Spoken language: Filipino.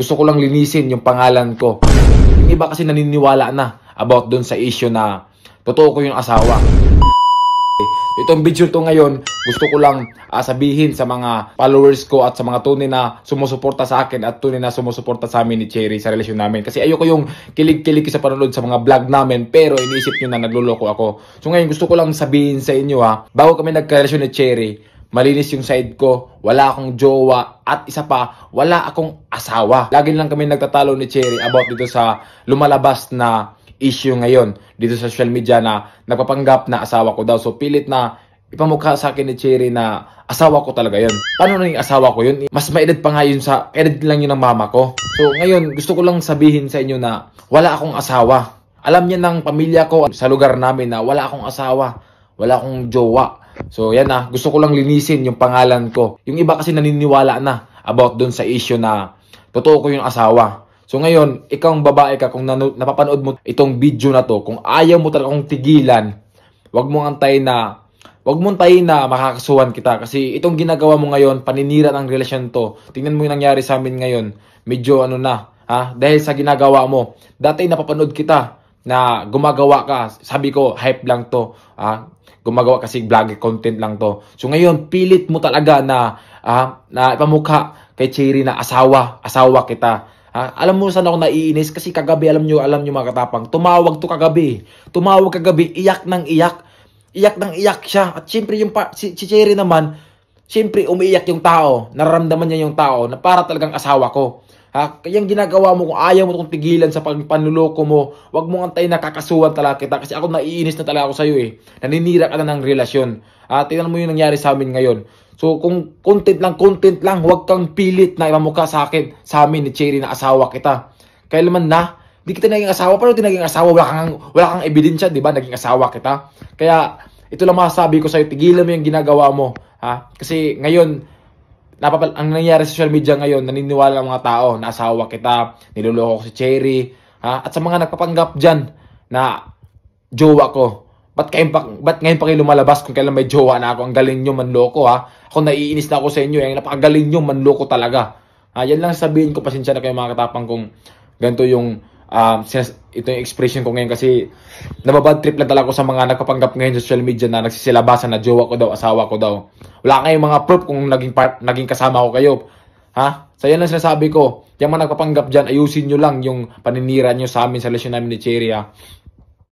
Gusto ko lang linisin yung pangalan ko. Yung iba kasi naniniwala na about doon sa issue na totoo ko yung asawa. Itong video to ngayon, gusto ko lang uh, sabihin sa mga followers ko at sa mga tunay na sumusuporta sa akin at tunay na sumusuporta sa amin ni Cherry sa relasyon namin. Kasi ayoko yung kilig-kilig sa panonood sa mga vlog namin pero iniisip nyo na nagluloko ako. So ngayon gusto ko lang sabihin sa inyo ha, bago kami nagka-relasyon ni Cherry, Malinis yung side ko, wala akong jowa, at isa pa, wala akong asawa. Lagi lang kami nagtatalo ni Cherry about dito sa lumalabas na issue ngayon dito sa social media na nagpapanggap na asawa ko daw. So pilit na ipamukha sa akin ni Cherry na asawa ko talaga yon. Paano na yung asawa ko yun? Mas maedad pa nga yun sa edad lang yun ng mama ko. So ngayon, gusto ko lang sabihin sa inyo na wala akong asawa. Alam niya ng pamilya ko sa lugar namin na wala akong asawa, wala akong jowa So yan ah, gusto ko lang linisin yung pangalan ko. Yung iba kasi naniniwala na about doon sa issue na totoo ko yung asawa. So ngayon, ikaw ang babae ka, kung napapanood mo itong video na to, kung ayaw mo talaga talagang tigilan, wag mong antayin na Huwag mong tayo na makakasuhan kita kasi itong ginagawa mo ngayon, paninira ng relasyon to. Tingnan mo yung nangyari sa amin ngayon. Medyo ano na, ha? Dahil sa ginagawa mo, dati napapanood kita, na gumagawa ka. Sabi ko, hype lang to. Ah, gumagawa kasi vlog content lang to. So ngayon, pilit mo talaga na, ah, na ipamukha kay Cherry na asawa, asawa kita. Ah, Alam mo saan ako naiinis? Kasi kagabi, alam nyo, alam nyo mga katapang, tumawag to kagabi. Tumawag kagabi, iyak ng iyak. Iyak ng iyak siya. At syempre yung pa, si, si Cherry naman, syempre umiiyak yung tao. Nararamdaman niya yung tao na para talagang asawa ko. Ha? Yung ginagawa mo, kung ayaw mo kung tigilan sa pagpanluloko mo, wag mong antayin kakasuhan talaga kita kasi ako naiinis na talaga ako sa'yo eh. Naninira ka na ng relasyon. Ha? Tingnan mo yung nangyari sa amin ngayon. So kung content lang, content lang, huwag kang pilit na ipamukha sa akin, sa amin ni Cherry na asawa kita. Kailanman na, hindi kita naging asawa, pero di naging asawa, wala kang, wala kang ebidensya, di ba, naging asawa kita. Kaya, ito lang masasabi ko sa'yo, tigilan mo yung ginagawa mo. Ha? Kasi ngayon, napapal ang nangyayari sa social media ngayon, naniniwala ang mga tao na asawa kita, niloloko ko si Cherry, ha? At sa mga nagpapanggap diyan na jowa ko. Ba't, kayo, ba't ngayon pa kayo lumalabas kung kailan may jowa na ako? Ang galing niyo manloko ha. Ako naiinis na ako sa inyo. Ang eh. napakagaling niyo manloko talaga. Ha, yan lang sabihin ko. Pasensya na kayo mga katapang kung ganito yung um, sinas, ito yung expression ko ngayon kasi nababad trip lang talaga ako sa mga nakapanggap ngayon sa social media na nagsisilabasan na jowa ko daw, asawa ko daw. Wala kayong mga proof kung naging, part, naging kasama ko kayo. Ha? So yan ang sinasabi ko. Yung mga nagpapanggap dyan, ayusin nyo lang yung paninira nyo sa amin sa lesyon namin ni Cheria.